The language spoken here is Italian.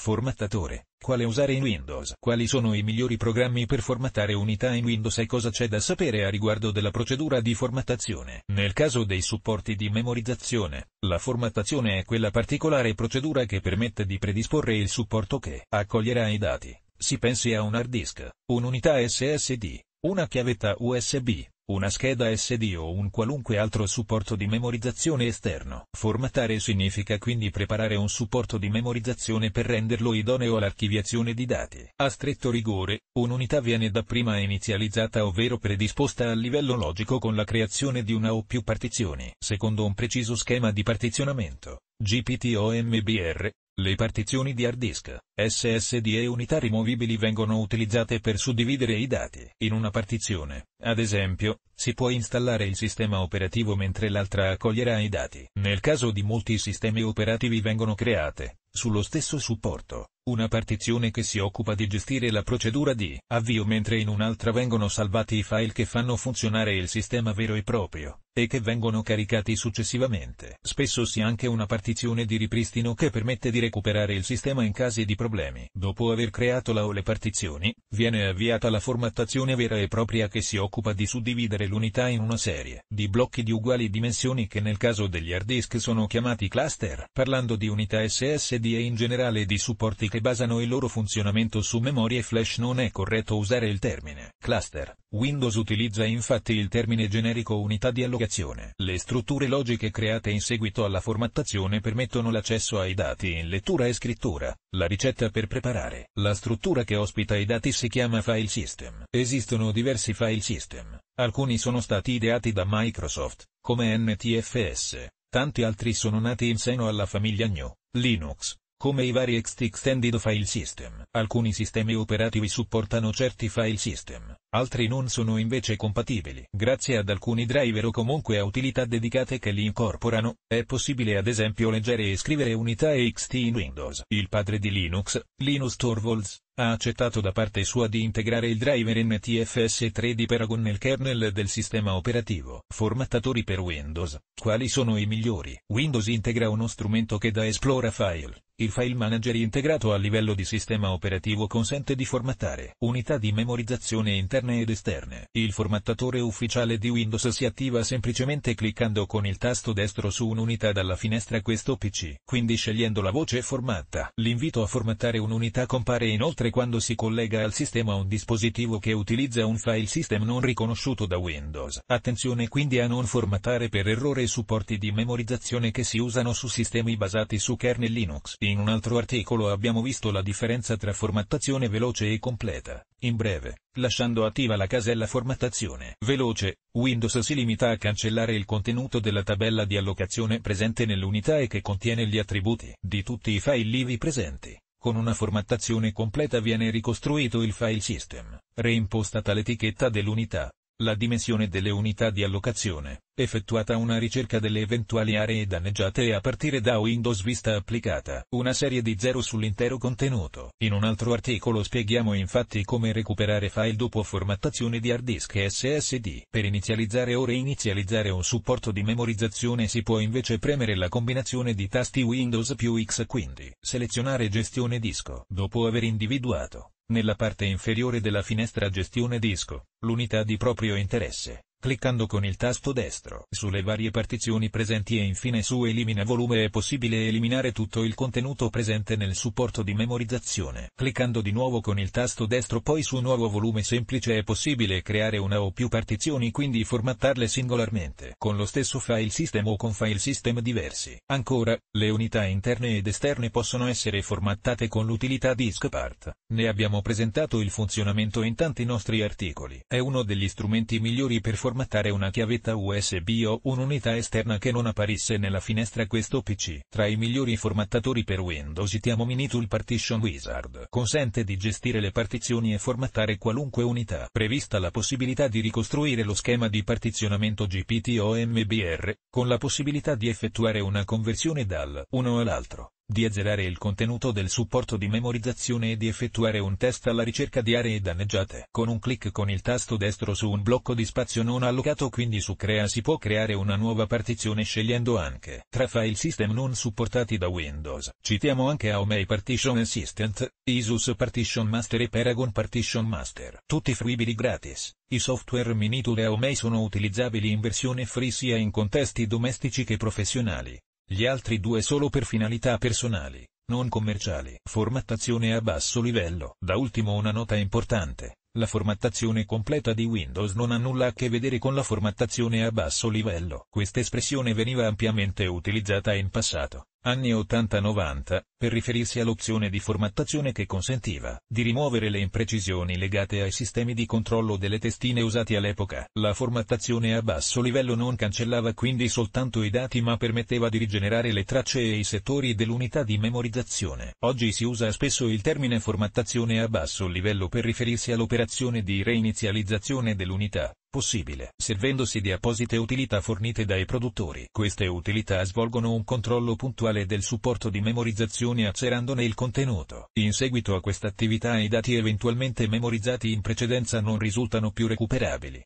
Formattatore. Quale usare in Windows? Quali sono i migliori programmi per formattare unità in Windows e cosa c'è da sapere a riguardo della procedura di formattazione? Nel caso dei supporti di memorizzazione, la formattazione è quella particolare procedura che permette di predisporre il supporto che accoglierà i dati. Si pensi a un hard disk, un'unità SSD, una chiavetta USB, una scheda SD o un qualunque altro supporto di memorizzazione esterno. Formattare significa quindi preparare un supporto di memorizzazione per renderlo idoneo all'archiviazione di dati. A stretto rigore, un'unità viene dapprima inizializzata ovvero predisposta a livello logico con la creazione di una o più partizioni, secondo un preciso schema di partizionamento. GPT-OMBR, le partizioni di hard disk, SSD e unità rimovibili vengono utilizzate per suddividere i dati. In una partizione, ad esempio, si può installare il sistema operativo mentre l'altra accoglierà i dati. Nel caso di molti sistemi operativi vengono create, sullo stesso supporto, una partizione che si occupa di gestire la procedura di avvio mentre in un'altra vengono salvati i file che fanno funzionare il sistema vero e proprio, e che vengono caricati successivamente. Spesso si ha anche una partizione di ripristino che permette di recuperare il sistema in casi di problemi. Dopo aver creato la o le partizioni, viene avviata la formattazione vera e propria che si occupa di suddividere l'unità in una serie di blocchi di uguali dimensioni che nel caso degli hard disk sono chiamati cluster. Parlando di unità SSD, SSD e in generale di supporti che basano il loro funzionamento su memorie flash non è corretto usare il termine cluster. Windows utilizza infatti il termine generico unità di allocazione. Le strutture logiche create in seguito alla formattazione permettono l'accesso ai dati in lettura e scrittura. La ricetta per preparare. La struttura che ospita i dati si chiama file system. Esistono diversi file system. Alcuni sono stati ideati da Microsoft, come NTFS, Tanti altri sono nati in seno alla famiglia GNU, Linux, come i vari Extended File System. Alcuni sistemi operativi supportano certi file system, altri non sono invece compatibili. Grazie ad alcuni driver o comunque a utilità dedicate che li incorporano, è possibile ad esempio leggere e scrivere unità ext in Windows. Il padre di Linux, Linus Torvalds, ha accettato da parte sua di integrare il driver NTFS3 di Paragon nel kernel del sistema operativo. Formattatori per Windows, quali sono i migliori? Windows integra uno strumento che da Explora File, il file manager integrato a livello di sistema operativo consente di formattare unità di memorizzazione interne ed esterne. Il formattatore ufficiale di Windows si attiva semplicemente cliccando con il tasto destro su un'unità dalla finestra questo PC, quindi scegliendo la voce formatta. L'invito a formattare un'unità compare inoltre quando si collega al sistema un dispositivo che utilizza un file system non riconosciuto da Windows. Attenzione quindi a non formattare per errore supporti di memorizzazione che si usano su sistemi basati su kernel Linux in un altro articolo abbiamo visto la differenza tra formattazione veloce e completa. In breve, lasciando attiva la casella formattazione veloce, Windows si limita a cancellare il contenuto della tabella di allocazione presente nell'unità e che contiene gli attributi di tutti i file livi presenti. Con una formattazione completa viene ricostruito il file system, reimpostata l'etichetta dell'unità, la dimensione delle unità di allocazione, effettuata una ricerca delle eventuali aree danneggiate e a partire da Windows Vista applicata una serie di zero sull'intero contenuto. In un altro articolo spieghiamo infatti come recuperare file dopo formattazione di hard disk SSD. Per inizializzare o reinizializzare un supporto di memorizzazione si può invece premere la combinazione di tasti Windows più X quindi selezionare gestione disco. Dopo aver individuato nella parte inferiore della finestra gestione disco, l'unità di proprio interesse. Cliccando con il tasto destro sulle varie partizioni presenti e infine su Elimina volume è possibile eliminare tutto il contenuto presente nel supporto di memorizzazione. Cliccando di nuovo con il tasto destro poi su Nuovo volume semplice è possibile creare una o più partizioni quindi formattarle singolarmente con lo stesso file system o con file system diversi. Ancora, le unità interne ed esterne possono essere formattate con l'utilità disk part. Ne abbiamo presentato il funzionamento in tanti nostri articoli. È uno degli strumenti migliori per formattare formattare una chiavetta USB o un'unità esterna che non apparisse nella finestra questo PC. Tra i migliori formattatori per Windows citiamo Minitool Partition Wizard. Consente di gestire le partizioni e formattare qualunque unità. Prevista la possibilità di ricostruire lo schema di partizionamento GPT o MBR, con la possibilità di effettuare una conversione dal uno all'altro di azzerare il contenuto del supporto di memorizzazione e di effettuare un test alla ricerca di aree danneggiate. Con un clic con il tasto destro su un blocco di spazio non allocato quindi su Crea si può creare una nuova partizione scegliendo anche tra file system non supportati da Windows. Citiamo anche Aomei Partition Assistant, Isus Partition Master e Paragon Partition Master. Tutti fruibili gratis. I software Miniture Aomei sono utilizzabili in versione free sia in contesti domestici che professionali gli altri due solo per finalità personali, non commerciali. Formattazione a basso livello. Da ultimo una nota importante. La formattazione completa di Windows non ha nulla a che vedere con la formattazione a basso livello. Questa espressione veniva ampiamente utilizzata in passato, anni 80-90, per riferirsi all'opzione di formattazione che consentiva di rimuovere le imprecisioni legate ai sistemi di controllo delle testine usati all'epoca. La formattazione a basso livello non cancellava quindi soltanto i dati ma permetteva di rigenerare le tracce e i settori dell'unità di memorizzazione. Oggi si usa spesso il termine formattazione a basso livello per riferirsi all'operazione di reinizializzazione dell'unità, possibile, servendosi di apposite utilità fornite dai produttori. Queste utilità svolgono un controllo puntuale del supporto di memorizzazione azzerandone il contenuto. In seguito a questa attività i dati eventualmente memorizzati in precedenza non risultano più recuperabili.